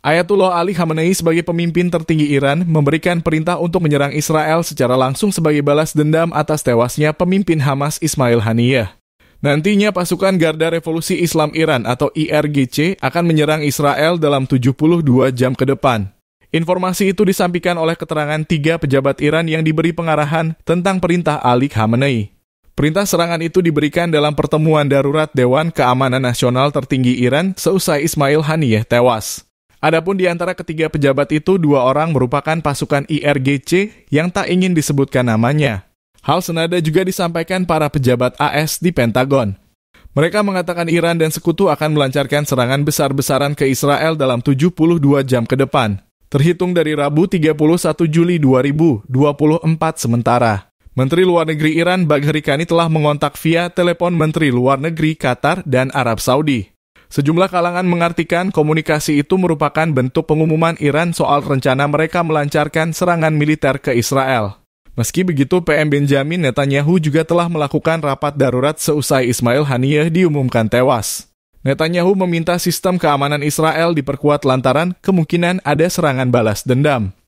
Ayatullah Ali Khamenei sebagai pemimpin tertinggi Iran memberikan perintah untuk menyerang Israel secara langsung sebagai balas dendam atas tewasnya pemimpin Hamas Ismail Haniyeh. Nantinya pasukan Garda Revolusi Islam Iran atau IRGC akan menyerang Israel dalam 72 jam ke depan. Informasi itu disampaikan oleh keterangan tiga pejabat Iran yang diberi pengarahan tentang perintah Ali Khamenei. Perintah serangan itu diberikan dalam pertemuan darurat Dewan Keamanan Nasional Tertinggi Iran seusai Ismail Haniyeh tewas. Adapun di antara ketiga pejabat itu, dua orang merupakan pasukan IRGC yang tak ingin disebutkan namanya. Hal senada juga disampaikan para pejabat AS di Pentagon. Mereka mengatakan Iran dan sekutu akan melancarkan serangan besar-besaran ke Israel dalam 72 jam ke depan, terhitung dari Rabu 31 Juli 2024 sementara. Menteri Luar Negeri Iran Bagheri Kani telah mengontak via telepon Menteri Luar Negeri Qatar dan Arab Saudi. Sejumlah kalangan mengartikan komunikasi itu merupakan bentuk pengumuman Iran soal rencana mereka melancarkan serangan militer ke Israel. Meski begitu, PM Benjamin Netanyahu juga telah melakukan rapat darurat seusai Ismail Haniyeh diumumkan tewas. Netanyahu meminta sistem keamanan Israel diperkuat lantaran kemungkinan ada serangan balas dendam.